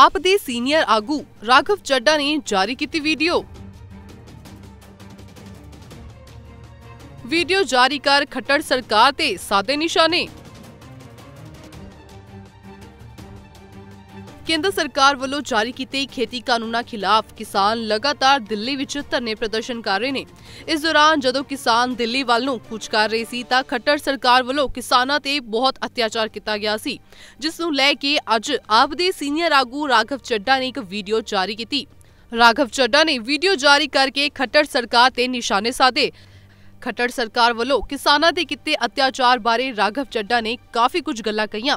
ਆਪ ਦੇ ਸੀਨੀਅਰ ਆਗੂ ਰਾਘਵ ਚੱਡਾ ਨੇ ਜਾਰੀ ਕੀਤੀ ਵੀਡੀਓ ਵੀਡੀਓ ਜਾਰੀ ਕਰ ਖੱਟੜ ਸਰਕਾਰ ਤੇ ਸਾਦੇ ਨਿਸ਼ਾਨੇ ਕੇਂਦਰ ਸਰਕਾਰ ਵੱਲੋਂ ਜਾਰੀ ਕੀਤੇ ਖੇਤੀ ਕਾਨੂੰਨਾਂ ਖਿਲਾਫ ਕਿਸਾਨ ਲਗਾਤਾਰ ਦਿੱਲੀ ਵਿੱਚ ਧਰਨੇ ਪ੍ਰਦਰਸ਼ਨ ਕਰ ਰਹੇ ਨੇ ਇਸ ਦੌਰਾਨ ਜਦੋਂ ਕਿਸਾਨ ਦਿੱਲੀ ਵੱਲ ਨੂੰ ਕੂਚ ਕਰ ਰਹੇ ਸੀ ਤਾਂ ਖੱਟਰ ਸਰਕਾਰ ਵੱਲੋਂ ਕਿਸਾਨਾਂ ਤੇ ਬਹੁਤ ਅਤਿਆਚਾਰ ਕੀਤਾ ਗਿਆ ਸੀ ਜਿਸ ਨੂੰ ਲੈ ਕੇ ਅੱਜ ਆਪ ਦੇ ਸੀਨੀਅਰ ਆਗੂ ਰਾਘਵ ਚੱਡਾ ਨੇ ਇੱਕ ਵੀਡੀਓ ਜਾਰੀ ਕੀਤੀ ਰਾਘਵ ਚੱਡਾ ਨੇ ਵੀਡੀਓ ਜਾਰੀ ਕਰਕੇ ਖੱਟਰ ਸਰਕਾਰ ਤੇ ਨਿਸ਼ਾਨੇ ਸਾਧੇ ਖੱਟਰ ਸਰਕਾਰ ਵੱਲੋਂ ਕਿਸਾਨਾਂ ਦੇ ਕੀਤੇ ਅਤਿਆਚਾਰ ਬਾਰੇ ਰਾਘਵ ਚੱਡਾ ਨੇ ਕਾਫੀ ਕੁਝ ਗੱਲਾਂ ਕਹੀਆਂ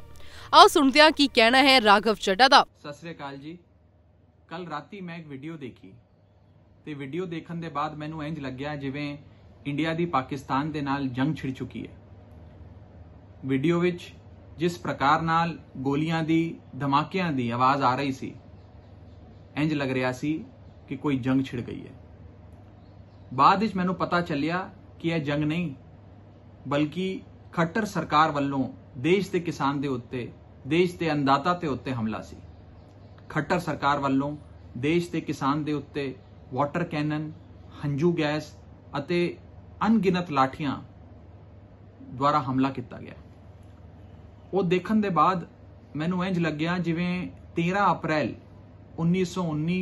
ਆਓ ਸੁਣਦੇ ਹਾਂ ਕੀ ਕਹਿਣਾ ਹੈ ਰਾਘਵ ਚੱਡਾ ਦਾ ਸਤਿ ਸ੍ਰੀ ਅਕਾਲ ਜੀ ਕੱਲ ਰਾਤੀ ਮੈਂ ਇੱਕ ਵੀਡੀਓ ਦੇਖੀ ਤੇ ਵੀਡੀਓ ਦੇਖਣ ਦੇ ਬਾਅਦ ਮੈਨੂੰ ਇੰਜ ਲੱਗਿਆ ਜਿਵੇਂ ਇੰਡੀਆ ਦੀ ਪਾਕਿਸਤਾਨ ਦੇ ਨਾਲ ਜੰਗ ਛਿੜ ਚੁੱਕੀ ਹੈ ਵੀਡੀਓ ਵਿੱਚ ਜਿਸ ਪ੍ਰਕਾਰ ਨਾਲ ਗੋਲੀਆਂ ਦੀ ਧਮਾਕਿਆਂ ਦੀ ਆਵਾਜ਼ ਆ ਰਹੀ ਸੀ ਇੰਜ ਲੱਗ ਰਿਹਾ ਸੀ ਕਿ ਕੋਈ ਜੰਗ ਛਿੜ ਗਈ ਹੈ ਬਾਅਦ ਵਿੱਚ ਮੈਨੂੰ ਪਤਾ ਚੱਲਿਆ ਕਿ ਇਹ ਜੰਗ ਨਹੀਂ ਬਲਕਿ ਖੱਟਰ ਸਰਕਾਰ ਵੱਲੋਂ ਦੇਸ਼ ਦੇ ਕਿਸਾਨ ਦੇ ਉੱਤੇ ਦੇਸ਼ ਦੇ ਅੰਦਾਤਾ ਤੇ ਉੱਤੇ ਹਮਲਾ ਸੀ ਖੱਟਰ ਸਰਕਾਰ ਵੱਲੋਂ ਦੇਸ਼ ਦੇ ਕਿਸਾਨ ਦੇ ਉੱਤੇ ਵਾਟਰ ਕੈਨਨ ਹੰਝੂ ਗੈਸ ਅਤੇ ਅਣਗਿਣਤ ਲਾਠੀਆਂ ਦੁਆਰਾ ਹਮਲਾ ਕੀਤਾ ਗਿਆ ਉਹ ਦੇਖਣ ਦੇ ਬਾਅਦ ਮੈਨੂੰ ਇੰਜ ਲੱਗਿਆ ਜਿਵੇਂ 13 ਅਪ੍ਰੈਲ 1919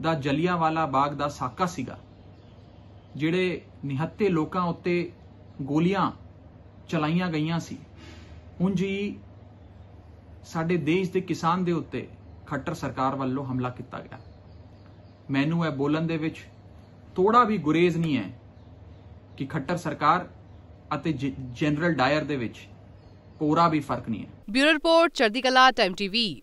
ਦਾ ਜਲੀਆਂਵਾਲਾ ਬਾਗ ਦਾ ਸਾਕਾ ਸੀਗਾ ਜਿਹੜੇ ਨਿਹੱਤੇ ਲੋਕਾਂ ਉੱਤੇ ਗੋਲੀਆਂ ਚਲਾਈਆਂ ਗਈਆਂ ਸੀ ਹੁਣ ਜੀ ਸਾਡੇ ਦੇਸ਼ ਦੇ ਕਿਸਾਨ ਦੇ ਉੱਤੇ ਖੱਟਰ ਸਰਕਾਰ ਵੱਲੋਂ ਹਮਲਾ ਕੀਤਾ ਗਿਆ ਮੈਨੂੰ ਇਹ ਬੋਲਣ ਦੇ ਵਿੱਚ ਥੋੜਾ ਵੀ ਗੁਰੇਜ਼ ਨਹੀਂ ਹੈ ਕਿ ਖੱਟਰ ਸਰਕਾਰ ਅਤੇ ਜਨਰਲ ਡਾਇਰ ਦੇ ਵਿੱਚ ਕੋਰਾ ਵੀ ਫਰਕ ਨਹੀਂ ਹੈ ਬਿਊਰੋ ਰਿਪੋਰਟ ਚੜ੍ਹਦੀ ਕਲਾ ਟਾਈਮ ਟੀਵੀ